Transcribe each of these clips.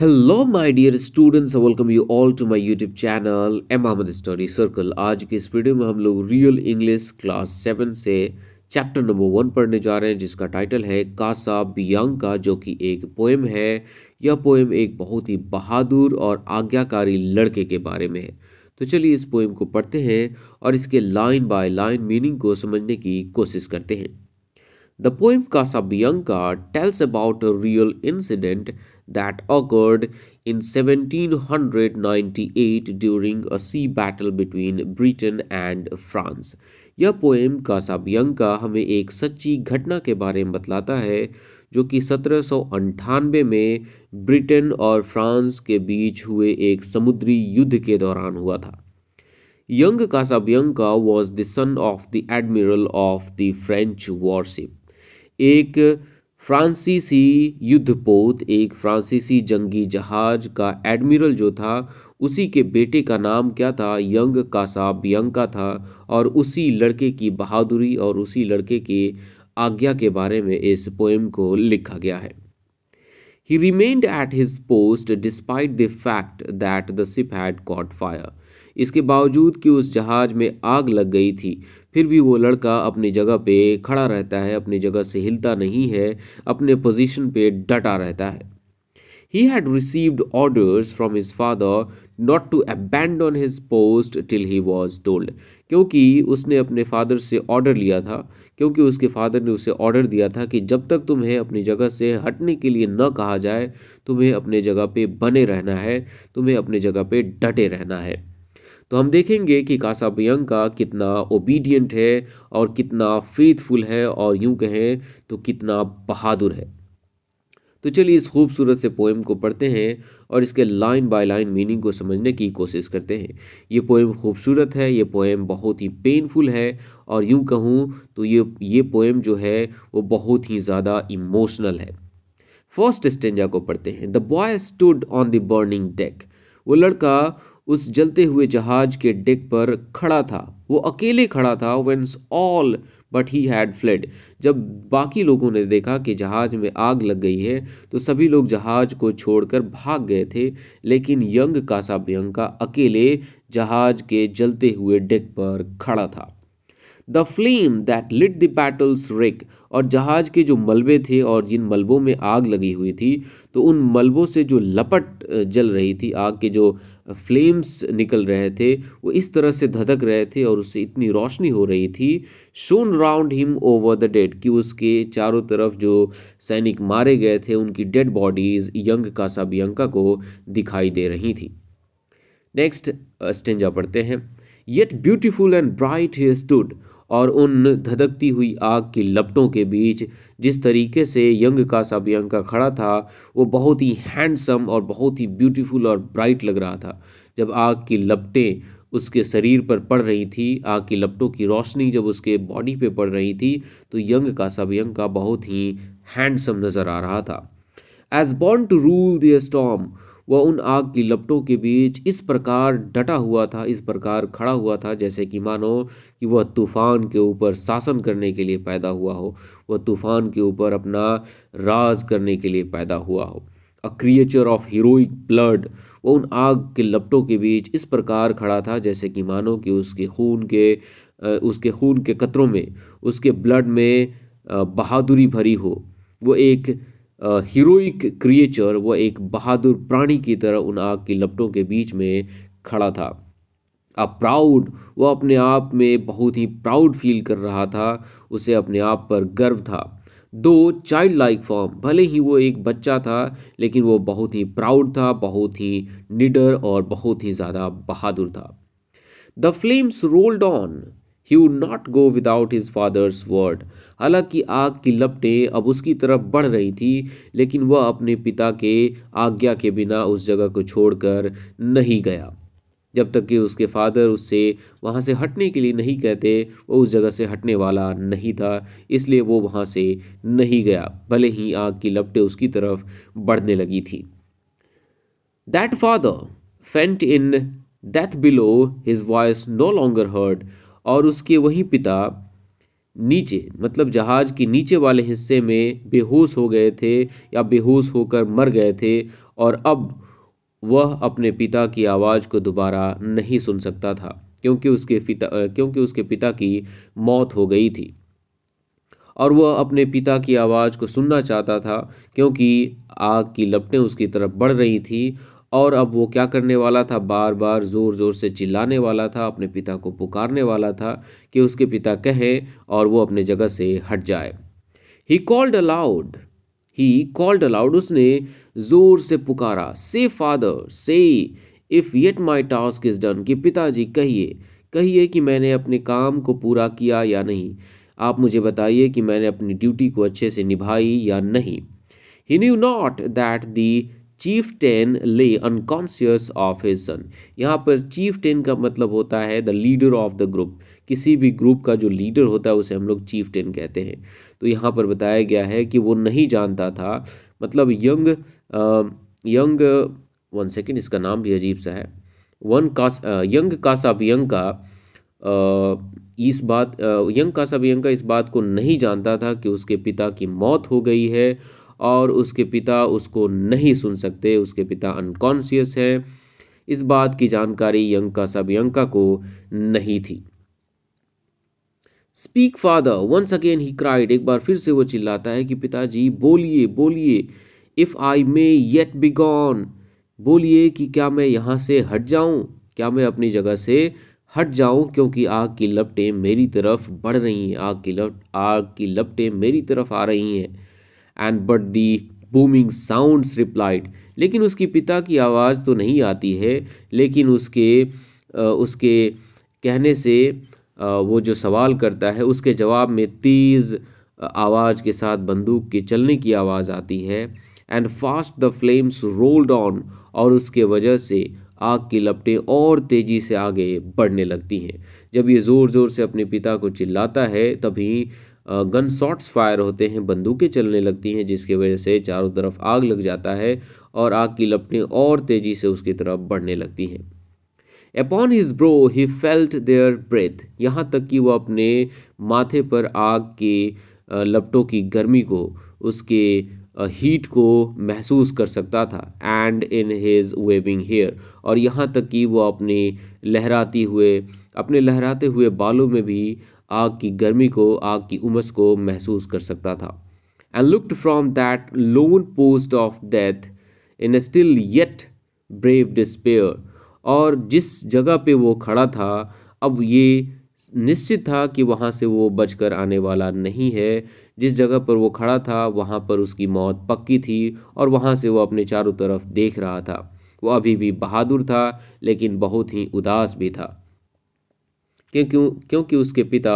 Hello my dear students welcome you all to my YouTube channel M Ahmad study circle आज के इस video में हम लोग रियल इंग्लिश क्लास सेवन से चैप्टर नंबर वन पढ़ने जा रहे हैं जिसका टाइटल है कासा बियांका जो कि एक पोएम है यह पोएम एक बहुत ही बहादुर और आज्ञाकारी लड़के के बारे में है तो चलिए इस पोएम को पढ़ते हैं और इसके लाइन बाय लाइन मीनिंग को समझने की कोशिश करते हैं the poem Casabianca tells about a real incident that occurred in 1798 during a sea battle between Britain and France. यह पोएम कासाबियंका हमें एक सच्ची घटना के बारे में बतलाता है जो कि सत्रह में ब्रिटेन और फ्रांस के बीच हुए एक समुद्री युद्ध के दौरान हुआ था young Casabianca was the son of the admiral of the French warship एक फ्रांसीसी युद्धपोत एक फ्रांसीसी जंगी जहाज का एडमिरल जो था उसी के बेटे का नाम क्या था यंग का था और उसी लड़के की बहादुरी और उसी लड़के के आज्ञा के बारे में इस पोएम को लिखा गया है He remained at his post despite the fact that the ship had caught fire. इसके बावजूद कि उस जहाज में आग लग गई थी फिर भी वो लड़का अपनी जगह पे खड़ा रहता है अपनी जगह से हिलता नहीं है अपने पोजीशन पे डटा रहता है He had received orders from his father not to abandon his post till he was told. क्योंकि उसने अपने फादर से ऑर्डर लिया था क्योंकि उसके फादर ने उसे ऑर्डर दिया था कि जब तक तुम्हें अपनी जगह से हटने के लिए न कहा जाए तुम्हें अपने जगह पे बने रहना है तुम्हें अपने जगह पे डटे रहना है तो हम देखेंगे कि कासाबियंका कितना ओबीडियंट है और कितना फेथफुल है और यूँ कहें तो कितना बहादुर है तो चलिए इस खूबसूरत से पोएम को पढ़ते हैं और इसके लाइन बाय लाइन मीनिंग को समझने की कोशिश करते हैं ये पोएम खूबसूरत है ये पोएम बहुत ही पेनफुल है और यूँ कहूँ तो ये ये पोएम जो है वो बहुत ही ज़्यादा इमोशनल है फर्स्ट स्टेंजा को पढ़ते हैं the boy stood on the burning deck वो लड़का उस जलते हुए जहाज के डेक पर खड़ा था वो अकेले खड़ा था whence all but he had fled जब बाकी लोगों ने देखा कि जहाज में आग लग गई है तो सभी लोग जहाज को छोड़कर भाग गए थे लेकिन यंग कासाबियंका अकेले जहाज के जलते हुए डेक पर खड़ा था the flame that lit the battle's wreck और जहाज के जो मलबे थे और जिन मलबों में आग लगी हुई थी तो उन मलबों से जो लपट जल रही थी आग के जो फ्लेम्स निकल रहे थे वो इस तरह से धधक रहे थे और उससे इतनी रोशनी हो रही थी shone round him over the dead कि उसके चारों तरफ जो सैनिक मारे गए थे उनकी डेड बॉडीज यंग का यंका को दिखाई दे रही थी नेक्स्ट स्टेंजा पढ़ते हैं yet beautiful and bright he stood और उन धधकती हुई आग की लपटों के बीच जिस तरीके से यंग का साबियंका खड़ा था वो बहुत ही हैंडसम और बहुत ही ब्यूटीफुल और ब्राइट लग रहा था जब आग की लपटें उसके शरीर पर पड़ रही थी आग की लपटों की रोशनी जब उसके बॉडी पे पड़ रही थी तो यंग का साबियंग बहुत ही हैंडसम नज़र आ रहा था as born to rule the storm वह उन आग की लपटों के बीच इस प्रकार डटा हुआ था इस प्रकार खड़ा हुआ था जैसे कि मानो कि वह तूफान के ऊपर शासन करने के लिए पैदा हुआ हो वह तूफान के ऊपर अपना राज करने के लिए पैदा हुआ हो a creature of heroic blood वो उन आग के लपटों के बीच इस प्रकार खड़ा था जैसे कि मानो कि उसके खून के उसके खून के कतरों में उसके ब्लड में बहादुरी भरी हो वो एक हीरोइक क्रिएचर वह एक बहादुर प्राणी की तरह उन आग की लपटों के बीच में खड़ा था अ प्राउड वह अपने आप में बहुत ही प्राउड फील कर रहा था उसे अपने आप पर गर्व था दो चाइल्ड लाइक फॉर्म भले ही वो एक बच्चा था लेकिन वो बहुत ही प्राउड था बहुत ही निडर और बहुत ही ज़्यादा बहादुर था the flames rolled on he would not go without his father's word हालांकि आग की लपटें अब उसकी तरफ बढ़ रही थी लेकिन वह अपने पिता के आज्ञा के बिना उस जगह को छोड़कर नहीं गया जब तक कि उसके फादर उससे वहाँ से हटने के लिए नहीं कहते वो उस जगह से हटने वाला नहीं था इसलिए वो वहाँ से नहीं गया भले ही आग की लपटें उसकी तरफ बढ़ने लगी थी that father faint in death below his voice no longer heard और उसके वही पिता नीचे मतलब जहाज के नीचे वाले हिस्से में बेहोश हो गए थे या बेहोश होकर मर गए थे और अब वह अपने पिता की आवाज़ को दोबारा नहीं सुन सकता था क्योंकि उसके पिता क्योंकि उसके पिता की मौत हो गई थी और वह अपने पिता की आवाज़ को सुनना चाहता था क्योंकि आग की लपटें उसकी तरफ बढ़ रही थी और अब वो क्या करने वाला था बार बार ज़ोर ज़ोर से चिल्लाने वाला था अपने पिता को पुकारने वाला था कि उसके पिता कहें और वो अपने जगह से हट जाए he called aloud he called aloud उसने ज़ोर से पुकारा say father say if yet my task is done कि पिताजी कहिए कहिए कि मैंने अपने काम को पूरा किया या नहीं आप मुझे बताइए कि मैंने अपनी ड्यूटी को अच्छे से निभाई या नहीं he knew not that the chieftain lay unconscious of his son यहाँ पर चीफ टेन का मतलब होता है the leader of the group किसी भी ग्रुप का जो लीडर होता है उसे हम लोग चीफ टेन कहते हैं तो यहाँ पर बताया गया है कि वो नहीं जानता था मतलब यंग यंग वन सेकेंड इसका नाम भी अजीब सा है वन कास यंग का इस बात यंग का इस बात को नहीं जानता था कि उसके पिता की मौत हो गई है और उसके पिता उसको नहीं सुन सकते उसके पिता अनकॉन्शियस हैं इस बात की जानकारी यंका यंका को नहीं थी speak father once again he cried एक बार फिर से वो चिल्लाता है कि पिताजी बोलिए बोलिए if I may yet be gone बोलिए कि क्या मैं यहाँ से हट जाऊँ क्या मैं अपनी जगह से हट जाऊँ क्योंकि आग की लपटें मेरी तरफ बढ़ रही हैं आग की लप आग की लपटें मेरी तरफ आ रही हैं and but the booming sounds replied लेकिन उसकी पिता की आवाज़ तो नहीं आती है लेकिन उसके उसके कहने से वो जो सवाल करता है उसके जवाब में तेज़ आवाज़ के साथ बंदूक के चलने की आवाज़ आती है and fast the flames rolled on और उसके वजह से आग की लपटें और तेज़ी से आगे बढ़ने लगती हैं जब ये ज़ोर ज़ोर से अपने पिता को चिल्लाता है तभी गन शॉट्स फायर होते हैं बंदूकें चलने लगती हैं जिसकी वजह से चारों तरफ आग लग जाता है और आग की लपटें और तेज़ी से उसकी तरफ बढ़ने लगती हैं upon his brow he felt their breath यहाँ तक कि वह अपने माथे पर आग के लपटों की गर्मी को उसके हीट को महसूस कर सकता था and in his waving hair और यहाँ तक कि वह अपने लहराती हुए अपने लहराते हुए बालों में भी आग की गर्मी को आग की उमस को महसूस कर सकता था and looked from that lone post of death in still yet brave despair और जिस जगह पे वो खड़ा था अब ये निश्चित था कि वहाँ से वो बचकर आने वाला नहीं है जिस जगह पर वो खड़ा था वहाँ पर उसकी मौत पक्की थी और वहाँ से वो अपने चारों तरफ देख रहा था वो अभी भी बहादुर था लेकिन बहुत ही उदास भी था क्यों क्योंकि उसके पिता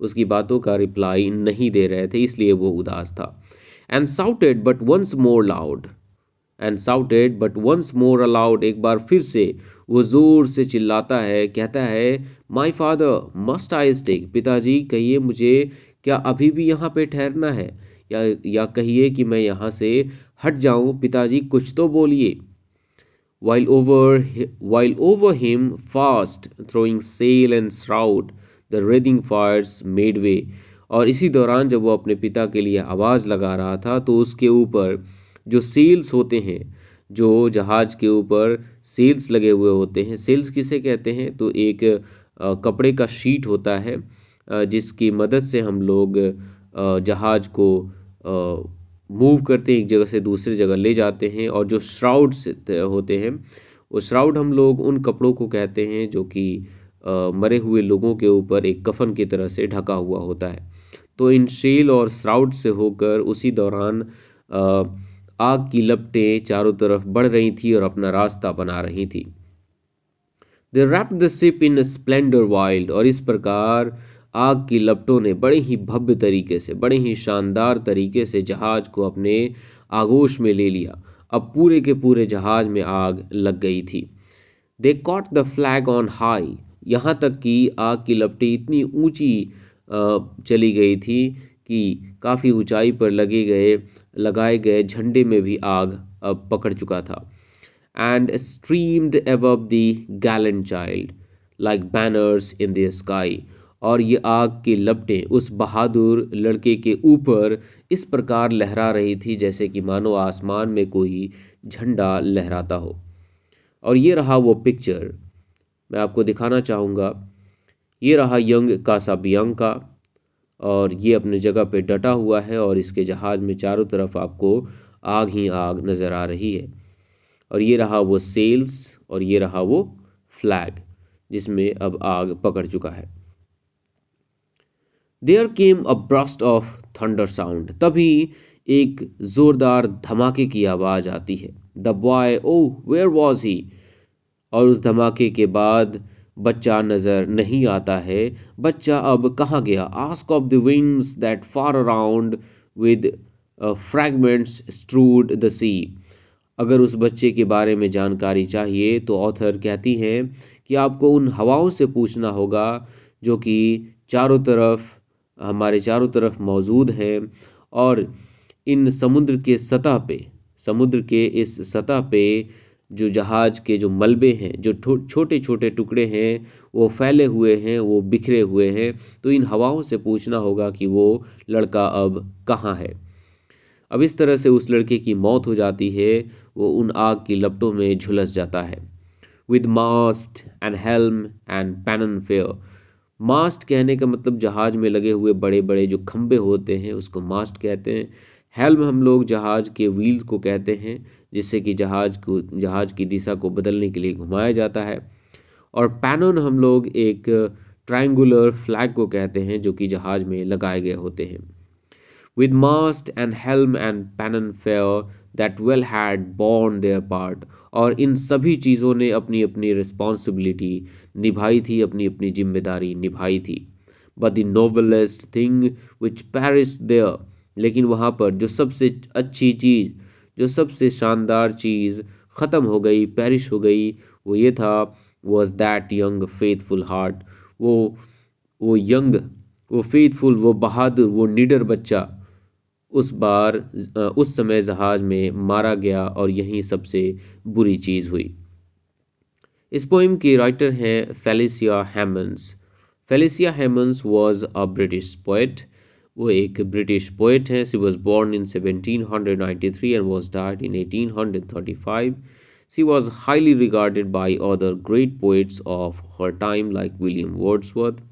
उसकी बातों का रिप्लाई नहीं दे रहे थे इसलिए वो उदास था and shouted but once more loud and shouted but once more aloud एक बार फिर से वो ज़ोर से चिल्लाता है कहता है my father must I stay पिताजी कहिए मुझे क्या अभी भी यहाँ पे ठहरना है या या कहिए कि मैं यहाँ से हट जाऊँ पिताजी कुछ तो बोलिए while over, while over him fast throwing sail and shroud the wreathing fires made way और इसी दौरान जब वो अपने पिता के लिए आवाज़ लगा रहा था तो उसके ऊपर जो सेल्स होते हैं जो जहाज के ऊपर सेल्स लगे हुए होते हैं सेल्स किसे कहते हैं तो एक कपड़े का शीट होता है जिसकी मदद से हम लोग जहाज को मूव करते हैं एक जगह से दूसरी जगह ले जाते हैं और जो श्राउड्स होते हैं वो श्राउड हम लोग उन कपड़ों को कहते हैं जो कि मरे हुए लोगों के ऊपर एक कफन की तरह से ढका हुआ होता है तो इन शेल और श्राउड से होकर उसी दौरान आग की लपटें चारों तरफ बढ़ रही थी और अपना रास्ता बना रही थी they wrap the ship in splendour wild और इस प्रकार आग की लपटों ने बड़े ही भव्य तरीके से बड़े ही शानदार तरीके से जहाज को अपने आगोश में ले लिया अब पूरे के पूरे जहाज में आग लग गई थी they caught the flag on high यहाँ तक कि आग की लपटें इतनी ऊंची चली गई थी कि काफ़ी ऊंचाई पर लगे गए लगाए गए झंडे में भी आग अब पकड़ चुका था and streamed above the gallant child like banners in the sky और ये आग की लपटें उस बहादुर लड़के के ऊपर इस प्रकार लहरा रही थी जैसे कि मानो आसमान में कोई झंडा लहराता हो और ये रहा वो पिक्चर मैं आपको दिखाना चाहूँगा ये रहा यंग कासा का और ये अपने जगह पे डटा हुआ है और इसके जहाज़ में चारों तरफ आपको आग ही आग नज़र आ रही है और ये रहा वो सेल्स और ये रहा वो फ्लैग जिसमें अब आग पकड़ चुका है there came a burst of thunder sound तभी एक जोरदार धमाके की आवाज़ आती है the boy oh where was he और उस धमाके के बाद बच्चा नज़र नहीं आता है बच्चा अब कहाँ गया ask of the winds that far around with fragments strewed the sea अगर उस बच्चे के बारे में जानकारी चाहिए तो ऑथर कहती हैं कि आपको उन हवाओं से पूछना होगा जो कि चारों तरफ हमारे चारों तरफ मौजूद हैं और इन समुद्र के सतह पे समुद्र के इस सतह पे जो जहाज के जो मलबे हैं जो छोटे छोटे टुकड़े हैं वो फैले हुए हैं वो बिखरे हुए हैं तो इन हवाओं से पूछना होगा कि वो लड़का अब कहाँ है अब इस तरह से उस लड़के की मौत हो जाती है वो उन आग की लपटों में झुलस जाता है with mast and helm and pennon fair mast कहने का मतलब जहाज में लगे हुए बड़े बड़े जो खम्भे होते हैं उसको मास्ट कहते हैं हेल्म हम लोग जहाज के व्हील्स को कहते हैं जिससे कि जहाज को जहाज की दिशा को बदलने के लिए घुमाया जाता है और पैनन हम लोग एक ट्रायंगुलर फ्लैग को कहते हैं जो कि जहाज में लगाए गए होते हैं with mast and helm and pennon fair that well had borne their part और इन सभी चीज़ों ने अपनी अपनी रिस्पॉन्सिबिलिटी निभाई थी अपनी अपनी जिम्मेदारी निभाई थी but the noblest thing which perished there लेकिन वहाँ पर जो सबसे अच्छी चीज़ जो सबसे शानदार चीज़ ख़त्म हो गई पैरिश हो गई वो ये था was that young faithful heart वो वो यंग वो फेथफुल वो बहादुर वो निडर बच्चा उस बार उस समय जहाज़ में मारा गया और यही सबसे बुरी चीज़ हुई इस पोइम के राइटर हैं Felicia Hemans Felicia Hemans was a British poet वो एक ब्रिटिश पोइट हैं she was born in 1793 and was डार्ट in 1835 she was highly regarded by other great poets of her time like William Wordsworth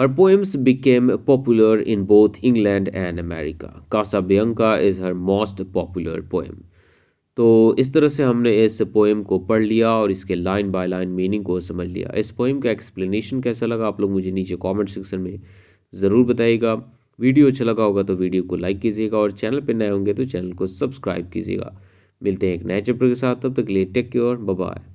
Her poems became popular in both England and America. Casabianca is her most popular poem. तो इस तरह से हमने इस poem को पढ़ लिया और इसके लाइन बाय लाइन मीनिंग को समझ लिया इस पोएम का एक्सप्लेनेशन कैसा लगा आप लोग मुझे नीचे कमेंट सेक्शन में ज़रूर बताइएगा वीडियो अच्छा लगा होगा तो वीडियो को लाइक कीजिएगा और चैनल पर नए होंगे तो चैनल को सब्सक्राइब कीजिएगा मिलते हैं एक नए चैप्टर के साथ तब तक के लिए टेक केयर बाय